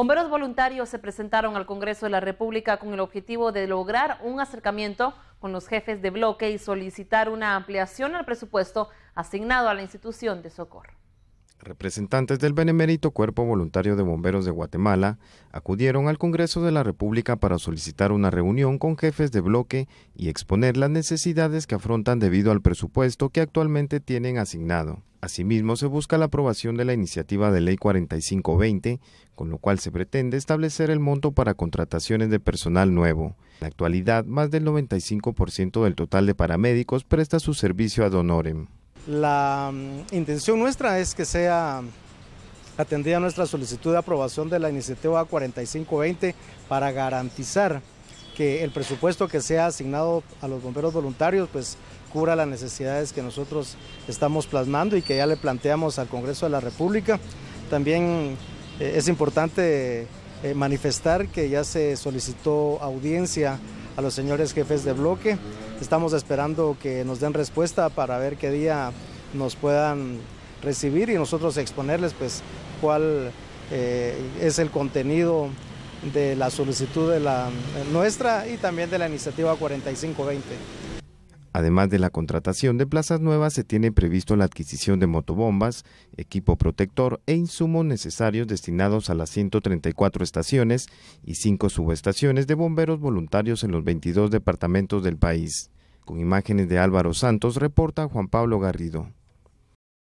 Bomberos voluntarios se presentaron al Congreso de la República con el objetivo de lograr un acercamiento con los jefes de bloque y solicitar una ampliación al presupuesto asignado a la institución de socorro. Representantes del Benemérito Cuerpo Voluntario de Bomberos de Guatemala acudieron al Congreso de la República para solicitar una reunión con jefes de bloque y exponer las necesidades que afrontan debido al presupuesto que actualmente tienen asignado. Asimismo, se busca la aprobación de la iniciativa de ley 4520, con lo cual se pretende establecer el monto para contrataciones de personal nuevo. En la actualidad, más del 95% del total de paramédicos presta su servicio ad honorem. La mm, intención nuestra es que sea atendida nuestra solicitud de aprobación de la iniciativa 4520 para garantizar que el presupuesto que sea asignado a los bomberos voluntarios pues cubra las necesidades que nosotros estamos plasmando y que ya le planteamos al Congreso de la República. También eh, es importante eh, manifestar que ya se solicitó audiencia a los señores jefes de bloque. Estamos esperando que nos den respuesta para ver qué día nos puedan recibir y nosotros exponerles pues cuál eh, es el contenido de la solicitud de la nuestra y también de la iniciativa 4520. Además de la contratación de plazas nuevas, se tiene previsto la adquisición de motobombas, equipo protector e insumos necesarios destinados a las 134 estaciones y 5 subestaciones de bomberos voluntarios en los 22 departamentos del país. Con imágenes de Álvaro Santos, reporta Juan Pablo Garrido.